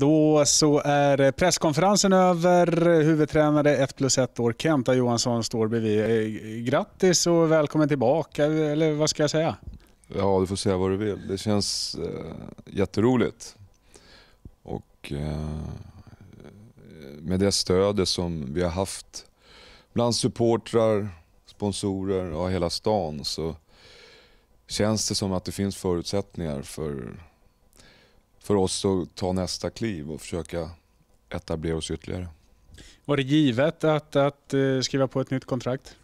Då så är presskonferensen över. Huvudtränare 1 plus 1 år Kenta Johansson står bredvid. Eh, grattis och välkommen tillbaka, eller vad ska jag säga? Ja, du får säga vad du vill. Det känns eh, jätteroligt. Och eh, med det stödet som vi har haft bland supportrar, sponsorer och hela stan så känns det som att det finns förutsättningar för för oss att ta nästa kliv och försöka etablera oss ytterligare. Var det givet att, att eh, skriva på ett nytt kontrakt?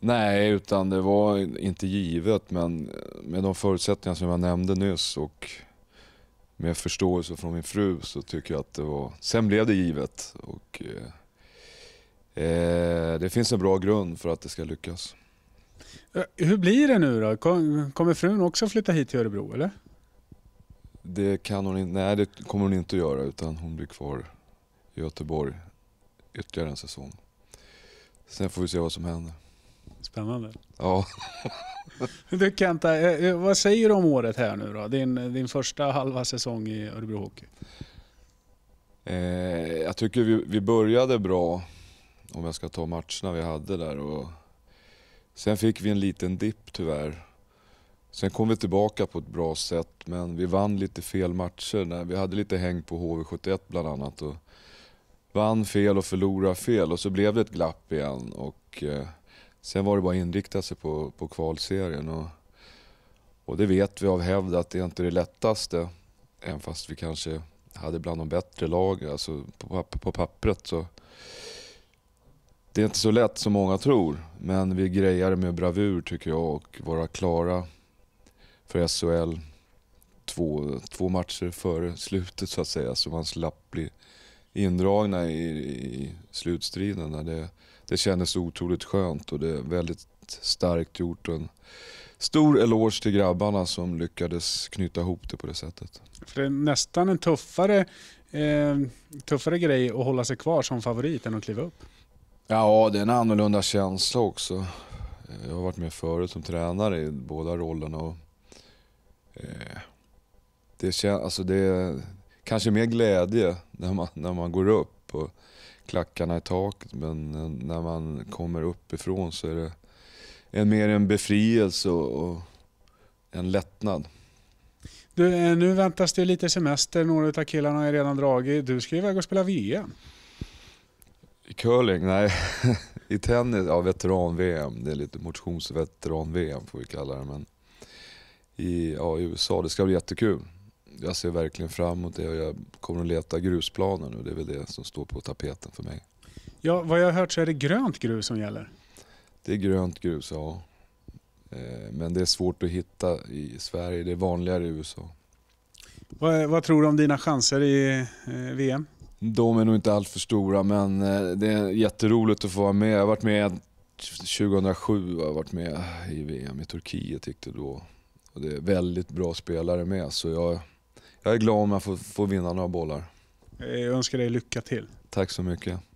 Nej, utan det var inte givet, men med de förutsättningar som jag nämnde nyss och med förståelse från min fru så tycker jag att det var... Sen blev det givet och eh, eh det finns en bra grund för att det ska lyckas. Eh, hur blir det nu då? Kommer frun också flytta hit till Örebro eller? det kan hon inte, nej det kommer hon inte att göra utan hon blir kvar i Göteborg ytterligare en säsong. Sen får vi se vad som händer. Spännande. Ja. du Kenta, eh, eh, vad säger du om året här nu då? Din, din första halva säsong i Örebro Hockey. Eh, jag tycker vi, vi började bra, om jag ska ta matcherna vi hade där. Och sen fick vi en liten dipp tyvärr Sen kom vi tillbaka på ett bra sätt men vi vann lite fel matcher. Vi hade lite häng på HV71 bland annat. Och vann fel och förlorade fel och så blev det ett glapp igen. Och, eh, sen var det bara att inrikta sig på, på kvalserien. Och, och det vet vi av hävd att det är inte är det lättaste. Även fast vi kanske hade bland de bättre lagen alltså på, på pappret. Så det är inte så lätt som många tror, men vi grejar med bravur tycker jag och våra klara för SHL två, två matcher före slutet så att säga så man slapp bli indragna i, i slutstriden. Det, det kändes otroligt skönt och det är väldigt starkt gjort. en stor eloge till grabbarna som lyckades knyta ihop det på det sättet. För det är nästan en tuffare, eh, tuffare grej att hålla sig kvar som favorit än att kliva upp. Ja, det är en annorlunda känsla också. Jag har varit med förut som tränare i båda rollerna. Och Eh, det, kän, alltså det är kanske mer glädje när man, när man går upp och klackarna i taket. Men när man kommer uppifrån så är det en, mer en befrielse och, en lättnad. Du, eh, nu väntas det lite semester. Några av killarna har redan dragit. Du ska iväg och spela VM. I curling? Nej. I tennis? Ja, veteran-VM. Det är lite motionsveteran-VM får vi kalla det. Men i, ja, i USA. Det ska bli jättekul. Jag ser verkligen fram emot det och jag kommer att leta grusplaner nu. Det är väl det som står på tapeten för mig. Ja, vad jag har hört så är det grönt grus som gäller. Det är grönt grus, ja. Eh, men det är svårt att hitta i Sverige. Det är vanligare i USA. Vad, vad tror du om dina chanser i eh, VM? De är nog inte alltför stora, men eh, det är jätteroligt att få vara med. Jag har varit med 2007 jag har varit med i VM i Turkiet gick det då. Och det är väldigt bra spelare med så jag, jag är glad om jag får, får vinna några bollar. Jag önskar dig lycka till. Tack så mycket.